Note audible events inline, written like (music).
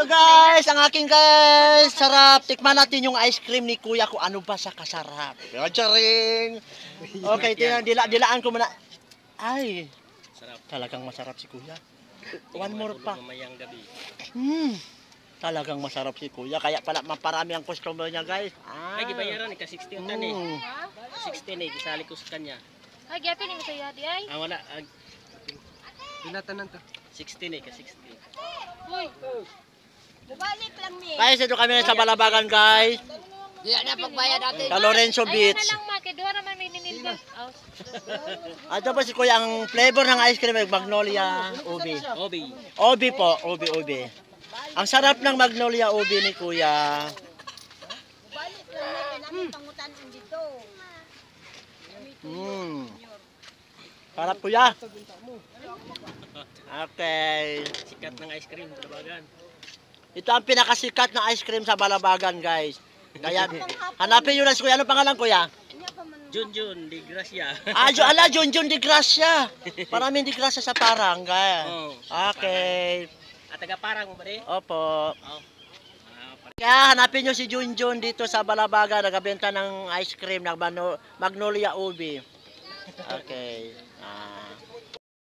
So guys, ang aking guys, sarap. Tikman natin yung ice cream ni Kuya ko. ano ba sa kasarap. Oh, charing! Okay, tingnan, dila, dilaan ko muna. Ay, sarap. talagang masarap si Kuya. One more pa. Mamayang gabi. Hmm. Talagang masarap si Kuya. Kaya pala maparami ang customer niya, guys. Ah. Ay, gibayaran. Ika 16 tan eh. 60 eh. Gisali ko sa kanya. Ay, gapin mo sa'yo, di Ay. Ah, wala. Binatanan ah, to. 60 eh. ka 60. Hoy. Bumalik lang Mi. Guys, ito kami sa Balabagan, guys. Di na pagbayad natin. Sa Lorenzo Beach. Ayun na lang, Maki. Duha naman may ninindog. Ato pa si Kuya, ang flavor ng ice cream ay Magnolia Ubi. Ubi. Ubi po, Ubi, Ubi. Ang sarap ng Magnolia Ubi ni Kuya. Balik lang Mi. natin, pangutan dito. Mm. po ya. Okay. Sikat ng ice cream, tabagan. Ito ang pinakasikat na ice cream sa Balabagan, guys. Kaya, (laughs) hanapin nyo lang si Kuya. Ano pangalan, Kuya? Junjun Di Gracia. ah, ju ala, (laughs) Junjun Di Gracia. Maraming Di Gracia sa Parangay. Oh, okay. At ah, taga Parang mo ba di? Opo. Oh. Ah, Kaya hanapin nyo si Junjun dito sa Balabaga, nagbenta ng ice cream, ng Magnolia Ubi. Okay. Ah.